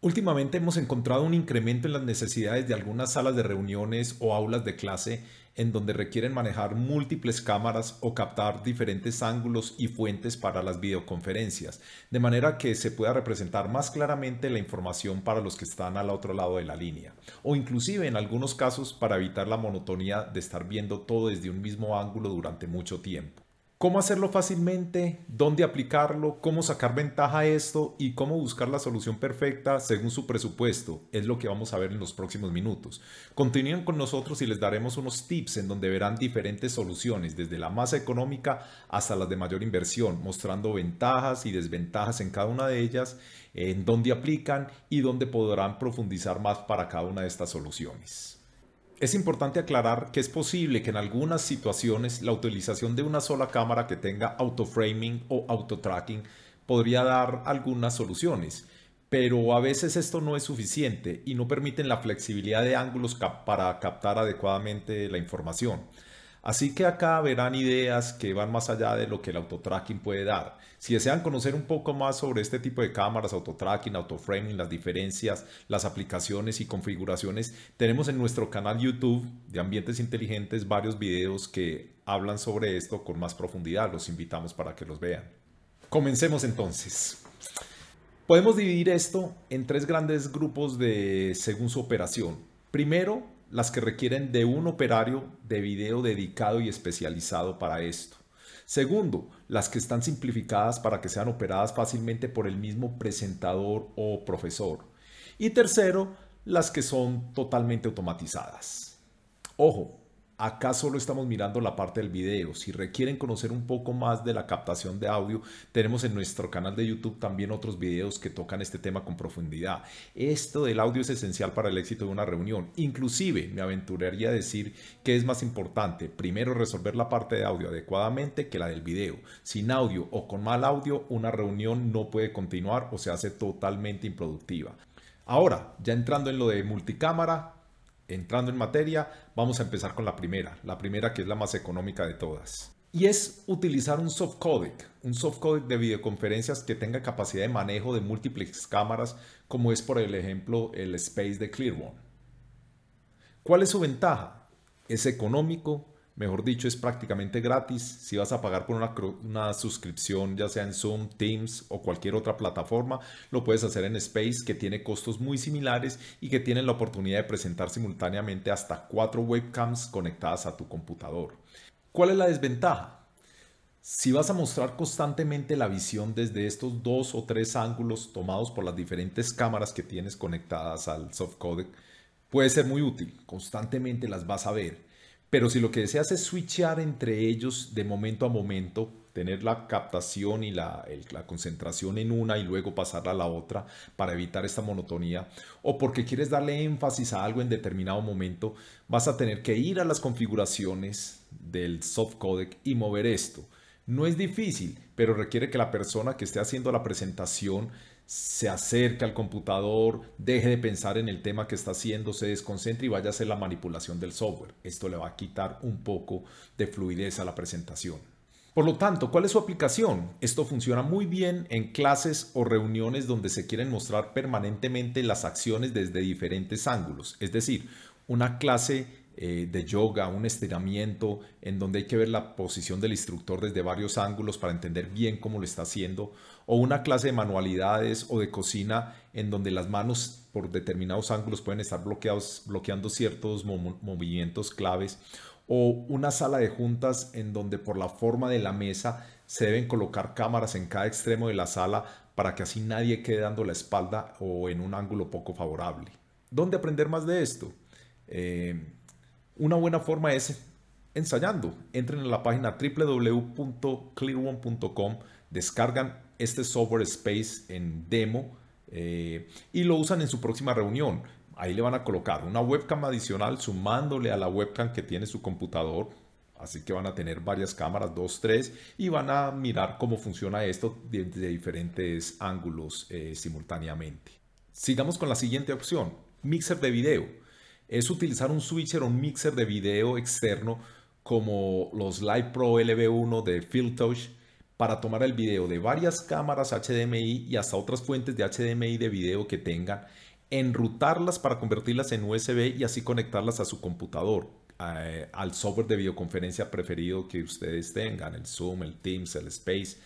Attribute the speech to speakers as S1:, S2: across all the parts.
S1: Últimamente hemos encontrado un incremento en las necesidades de algunas salas de reuniones o aulas de clase en donde requieren manejar múltiples cámaras o captar diferentes ángulos y fuentes para las videoconferencias, de manera que se pueda representar más claramente la información para los que están al otro lado de la línea, o inclusive en algunos casos para evitar la monotonía de estar viendo todo desde un mismo ángulo durante mucho tiempo cómo hacerlo fácilmente, dónde aplicarlo, cómo sacar ventaja a esto y cómo buscar la solución perfecta según su presupuesto. Es lo que vamos a ver en los próximos minutos. Continúen con nosotros y les daremos unos tips en donde verán diferentes soluciones, desde la más económica hasta las de mayor inversión, mostrando ventajas y desventajas en cada una de ellas, en dónde aplican y dónde podrán profundizar más para cada una de estas soluciones. Es importante aclarar que es posible que en algunas situaciones la utilización de una sola cámara que tenga auto framing o auto tracking podría dar algunas soluciones, pero a veces esto no es suficiente y no permiten la flexibilidad de ángulos para captar adecuadamente la información. Así que acá verán ideas que van más allá de lo que el autotracking puede dar. Si desean conocer un poco más sobre este tipo de cámaras, autotracking, autoframing, las diferencias, las aplicaciones y configuraciones, tenemos en nuestro canal YouTube de Ambientes Inteligentes varios videos que hablan sobre esto con más profundidad. Los invitamos para que los vean. Comencemos entonces. Podemos dividir esto en tres grandes grupos de según su operación. Primero, las que requieren de un operario de video dedicado y especializado para esto. Segundo, las que están simplificadas para que sean operadas fácilmente por el mismo presentador o profesor. Y tercero, las que son totalmente automatizadas. Ojo, Acá solo estamos mirando la parte del video. Si requieren conocer un poco más de la captación de audio, tenemos en nuestro canal de YouTube también otros videos que tocan este tema con profundidad. Esto del audio es esencial para el éxito de una reunión. Inclusive me aventuraría a decir que es más importante primero resolver la parte de audio adecuadamente que la del video. Sin audio o con mal audio, una reunión no puede continuar o se hace totalmente improductiva. Ahora, ya entrando en lo de multicámara, entrando en materia, vamos a empezar con la primera, la primera que es la más económica de todas. Y es utilizar un soft codec, un soft codec de videoconferencias que tenga capacidad de manejo de múltiples cámaras, como es por el ejemplo el Space de ClearOne. ¿Cuál es su ventaja? Es económico, mejor dicho, es prácticamente gratis. Si vas a pagar por una, suscripción, ya sea en Zoom, Teams o cualquier otra plataforma, lo puedes hacer en Space, que tiene costos muy similares y que tiene la oportunidad de presentar simultáneamente hasta cuatro webcams conectadas a tu computador. ¿Cuál es la desventaja? Si vas a mostrar constantemente la visión desde estos dos o tres ángulos tomados por las diferentes cámaras que tienes conectadas al softcodec, puede ser muy útil. Constantemente las vas a ver pero si lo que deseas es switchar entre ellos de momento a momento, tener la captación y la, concentración en una y luego pasarla a la otra para evitar esta monotonía, o porque quieres darle énfasis a algo en determinado momento, vas a tener que ir a las configuraciones del soft codec y mover esto. No es difícil, pero requiere que la persona que esté haciendo la presentación se acerca al computador, deje de pensar en el tema que está haciendo, se desconcentre y vaya a hacer la manipulación del software. Esto le va a quitar un poco de fluidez a la presentación. Por lo tanto, ¿cuál es su aplicación? Esto funciona muy bien en clases o reuniones donde se quieren mostrar permanentemente las acciones desde diferentes ángulos. Es decir, una clase eh, de yoga, un estiramiento, en donde hay que ver la posición del instructor desde varios ángulos para entender bien cómo lo está haciendo, o una clase de manualidades o de cocina en donde las manos por determinados ángulos pueden estar bloqueados, bloqueando ciertos movimientos claves, o una sala de juntas en donde por la forma de la mesa se deben colocar cámaras en cada extremo de la sala para que así nadie quede dando la espalda o en un ángulo poco favorable. ¿Dónde aprender más de esto? Eh, una buena forma es ensayando. Entren a la página www.clearone.com, descargan este software space en demo eh, y lo usan en su próxima reunión. Ahí le van a colocar una webcam adicional sumándole a la webcam que tiene su computador. Así que van a tener varias cámaras, dos, tres, y van a mirar cómo funciona esto desde diferentes ángulos eh, simultáneamente. Sigamos con la siguiente opción, mixer de video es utilizar un switcher o un mixer de video externo como los Live Pro LB1 de FieldTouch para tomar el video de varias cámaras HDMI y hasta otras fuentes de HDMI de video que tengan, enrutarlas para convertirlas en USB y así conectarlas a su computador, eh, al software de videoconferencia preferido que ustedes tengan, el Zoom, el Teams, el Space.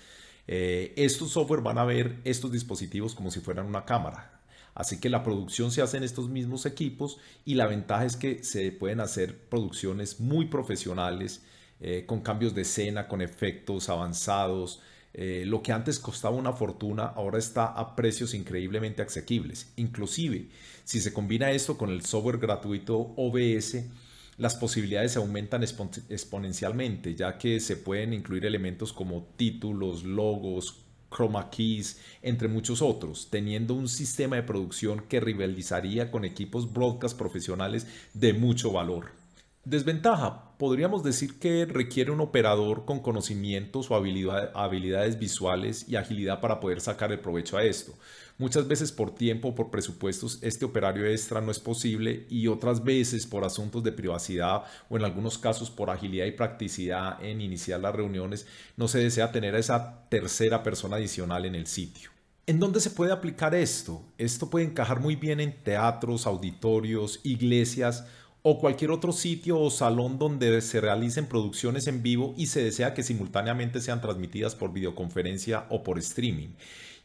S1: Eh, estos software van a ver estos dispositivos como si fueran una cámara. Así que la producción se hace en estos mismos equipos y la ventaja es que se pueden hacer producciones muy profesionales, eh, con cambios de escena, con efectos avanzados. Eh, lo que antes costaba una fortuna ahora está a precios increíblemente asequibles. Inclusive, si se combina esto con el software gratuito OBS, las posibilidades aumentan exponencialmente, ya que se pueden incluir elementos como títulos, logos, chroma keys, entre muchos otros, teniendo un sistema de producción que rivalizaría con equipos broadcast profesionales de mucho valor. Desventaja, podríamos decir que requiere un operador con conocimientos o habilidades visuales y agilidad para poder sacar el provecho a esto. Muchas veces por tiempo o por presupuestos este operario extra no es posible y otras veces por asuntos de privacidad o en algunos casos por agilidad y practicidad en iniciar las reuniones no se desea tener a esa tercera persona adicional en el sitio. ¿En dónde se puede aplicar esto? Esto puede encajar muy bien en teatros, auditorios, iglesias, o cualquier otro sitio o salón donde se realicen producciones en vivo y se desea que simultáneamente sean transmitidas por videoconferencia o por streaming.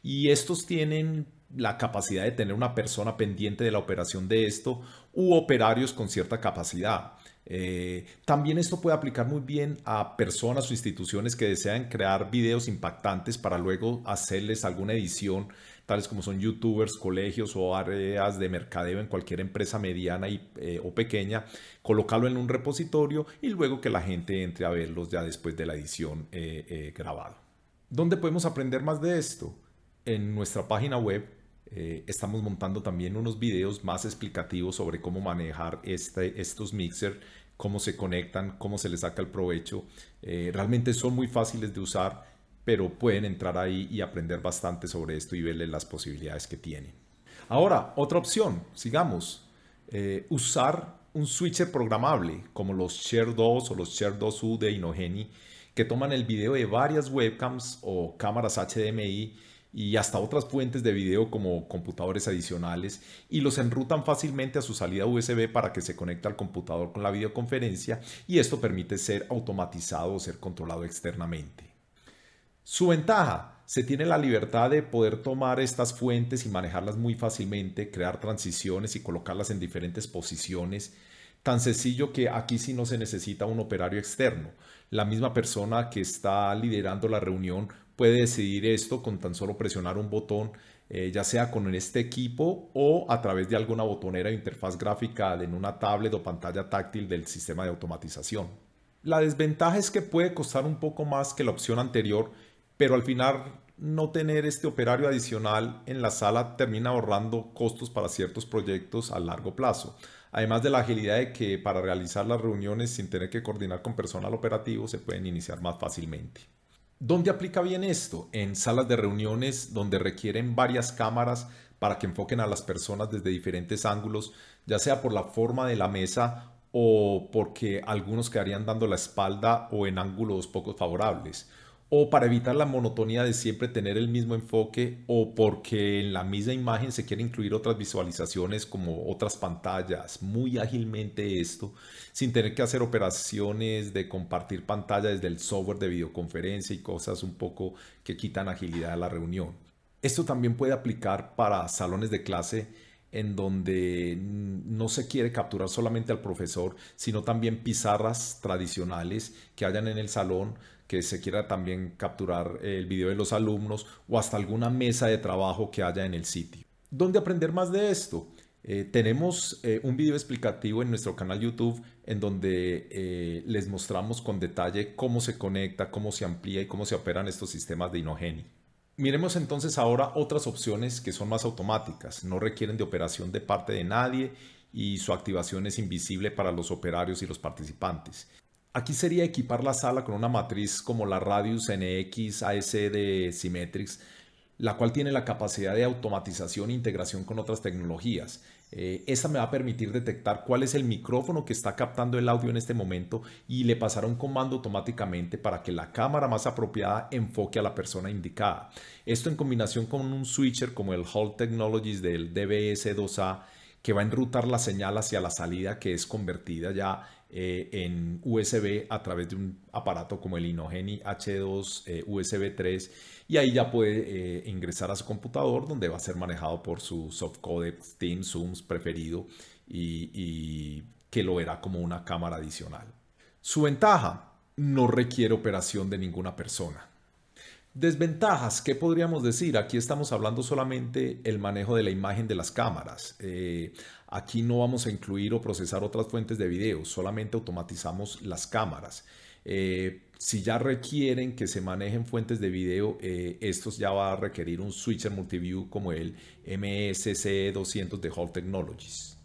S1: Y estos tienen la capacidad de tener una persona pendiente de la operación de esto u operarios con cierta capacidad. Eh, también esto puede aplicar muy bien a personas o instituciones que desean crear videos impactantes para luego hacerles alguna edición tales como son youtubers, colegios o áreas de mercadeo en cualquier empresa mediana eh, o pequeña, colocarlo en un repositorio y luego que la gente entre a verlos ya después de la edición grabada. Eh, eh, grabado. ¿Dónde podemos aprender más de esto? En nuestra página web estamos montando también unos videos más explicativos sobre cómo manejar este, estos mixers, cómo se conectan, cómo se les saca el provecho. realmente son muy fáciles de usar pero pueden entrar ahí y aprender bastante sobre esto y verle las posibilidades que tienen. Ahora, otra opción, sigamos, eh, usar un switcher programable como los Share 2 o los Share 2U de Inogeni que toman el video de varias webcams o cámaras HDMI y hasta otras fuentes de video como computadores adicionales y los enrutan fácilmente a su salida USB para que se conecte al computador con la videoconferencia y esto permite ser automatizado o ser controlado externamente. Su ventaja, se tiene la libertad de poder tomar estas fuentes y manejarlas muy fácilmente, crear transiciones y colocarlas en diferentes posiciones. Tan sencillo que aquí sí no se necesita un operario externo. La misma persona que está liderando la reunión puede decidir esto con tan solo presionar un botón, eh, ya sea con este equipo o a través de alguna botonera de interfaz gráfica en una tablet o pantalla táctil del sistema de automatización. La desventaja es que puede costar un poco más que la opción anterior pero al final no tener este operario adicional en la sala termina ahorrando costos para ciertos proyectos a largo plazo. Además de la agilidad de que para realizar las reuniones sin tener que coordinar con personal operativo se pueden iniciar más fácilmente. ¿Dónde aplica bien esto? En salas de reuniones donde requieren varias cámaras para que enfoquen a las personas desde diferentes ángulos, ya sea por la forma de la mesa o porque algunos quedarían dando la espalda o en ángulos poco favorables o para evitar la monotonía de siempre tener el mismo enfoque o porque en la misma imagen se quiere incluir otras visualizaciones como otras pantallas, muy ágilmente esto, sin tener que hacer operaciones de compartir pantalla desde el software de videoconferencia y cosas un poco que quitan agilidad a la reunión. Esto también puede aplicar para salones de clase en donde no se quiere capturar solamente al profesor, sino también pizarras tradicionales que hayan en el salón, que se quiera también capturar el video de los alumnos o hasta alguna mesa de trabajo que haya en el sitio. ¿Dónde aprender más de esto? Eh, tenemos eh, un video explicativo en nuestro canal YouTube en donde eh, les mostramos con detalle cómo se conecta, cómo se amplía y cómo se operan estos sistemas de Inogeni. Miremos entonces ahora otras opciones que son más automáticas, no requieren de operación de parte de nadie y su activación es invisible para los operarios y los participantes. Aquí sería equipar la sala con una matriz como la Radius NX AS de Symmetrix, la cual tiene la capacidad de automatización e integración con otras tecnologías. Eh, esta me va a permitir detectar cuál es el micrófono que está captando el audio en este momento y le pasará un comando automáticamente para que la cámara más apropiada enfoque a la persona indicada. Esto en combinación con un switcher como el Hall Technologies del DBS2A que va a enrutar la señal hacia la salida que es convertida ya eh, en USB a través de un aparato como el Inogeni H2 USB 3 y ahí ya puede eh, ingresar a su computador donde va a ser manejado por su softcode Steam Zooms preferido y, y que lo verá como una cámara adicional. Su ventaja, no requiere operación de ninguna persona. Desventajas, ¿qué podríamos decir? Aquí estamos hablando solamente el manejo de la imagen de las cámaras. Eh, aquí no vamos a incluir o procesar otras fuentes de video, solamente automatizamos las cámaras. Eh, si ya requieren que se manejen fuentes de video, esto eh, estos ya va a requerir un switcher multiview como el MSC200 de Hall Technologies.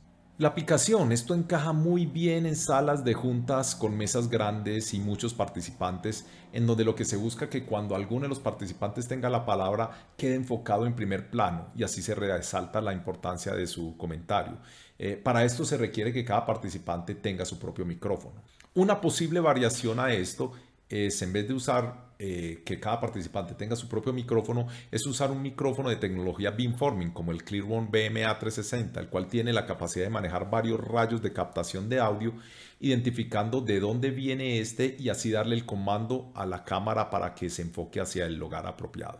S1: La aplicación, esto encaja muy bien en salas de juntas con mesas grandes y muchos participantes, en donde lo que se busca que cuando alguno de los participantes tenga la palabra quede enfocado en primer plano y así se resalta la importancia de su comentario. Eh, para esto se requiere que cada participante tenga su propio micrófono. Una posible variación a esto es, en vez de usar eh, que cada participante tenga su propio micrófono, es usar un micrófono de tecnología beamforming, como el ClearOne BMA360, el cual tiene la capacidad de manejar varios rayos de captación de audio, identificando de dónde viene este y así darle el comando a la cámara para que se enfoque hacia el lugar apropiado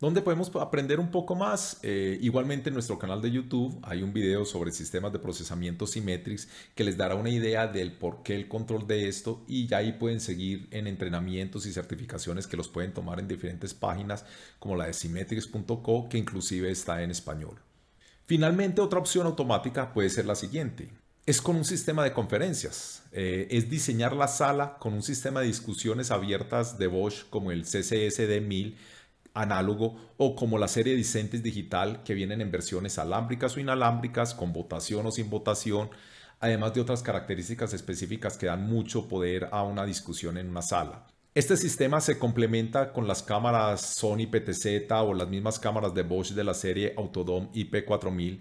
S1: donde podemos aprender un poco más. Eh, igualmente en nuestro canal de YouTube hay un video sobre sistemas de procesamiento Symmetrix que les dará una idea del por qué el control de esto y ya ahí pueden seguir en entrenamientos y certificaciones que los pueden tomar en diferentes páginas como la de Symmetrix.co que inclusive está en español. Finalmente otra opción automática puede ser la siguiente es con un sistema de conferencias. Eh, es diseñar la sala con un sistema de discusiones abiertas de Bosch como el CCSD 1000 análogo o como la serie Dicentes digital que vienen en versiones alámbricas o inalámbricas, con votación o sin votación, además de otras características específicas que dan mucho poder a una discusión en una sala. Este sistema se complementa con las cámaras Sony PTZ o las mismas cámaras de Bosch de la serie Autodome IP4000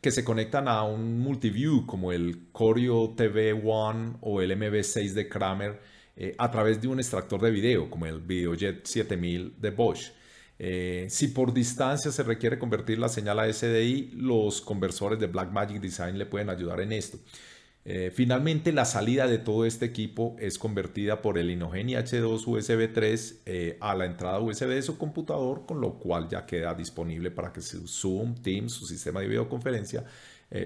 S1: que se conectan a un multiview como el Corio TV One o el mv 6 de Kramer eh, a través de un extractor de video como el VideoJet 7000 de Bosch. Eh, si por distancia se requiere convertir la señal a SDI, los conversores de Blackmagic Design le pueden ayudar en esto. Eh, finalmente, la salida de todo este equipo es convertida por el inogen H2 USB 3 eh, a la entrada USB de su computador, con lo cual ya queda disponible para que su Zoom, Teams, su sistema de videoconferencia,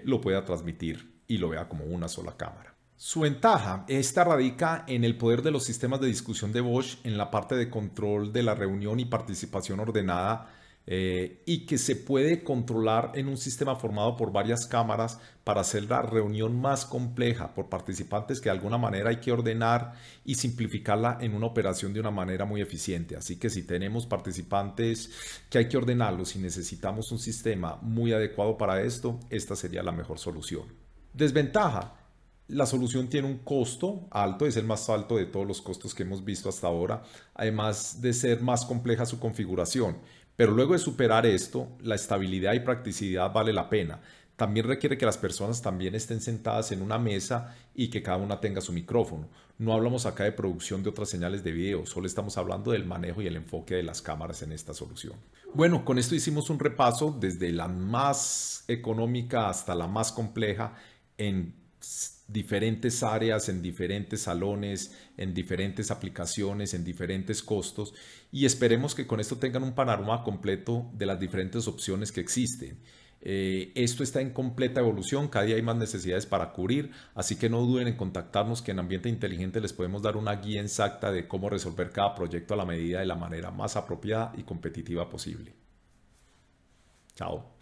S1: lo pueda transmitir y lo vea como una sola cámara. Su ventaja, esta radica en el poder de los sistemas de discusión de Bosch en la parte de control de la reunión y participación ordenada eh, y que se puede controlar en un sistema formado por varias cámaras para hacer la reunión más compleja por participantes que de alguna manera hay que ordenar y simplificarla en una operación de una manera muy eficiente. Así que si tenemos participantes que hay que ordenarlos y necesitamos un sistema muy adecuado para esto, esta sería la mejor solución. Desventaja. La solución tiene un costo alto, es el más alto de todos los costos que hemos visto hasta ahora, además de ser más compleja su configuración. Pero luego de superar esto, la estabilidad y practicidad vale la pena. También requiere que las personas también estén sentadas en una mesa y que cada una tenga su micrófono. No hablamos acá de producción de otras señales de video, solo estamos hablando del manejo y el enfoque de las cámaras en esta solución. Bueno, con esto hicimos un repaso desde la más económica hasta la más compleja en diferentes áreas, en diferentes salones, en diferentes aplicaciones, en diferentes costos y esperemos que con esto tengan un panorama completo de las diferentes opciones que existen. Eh, esto está en completa evolución, cada día hay más necesidades para cubrir, así que no duden en contactarnos que en Ambiente Inteligente les podemos dar una guía exacta de cómo resolver cada proyecto a la medida de la manera más apropiada y competitiva posible. Chao.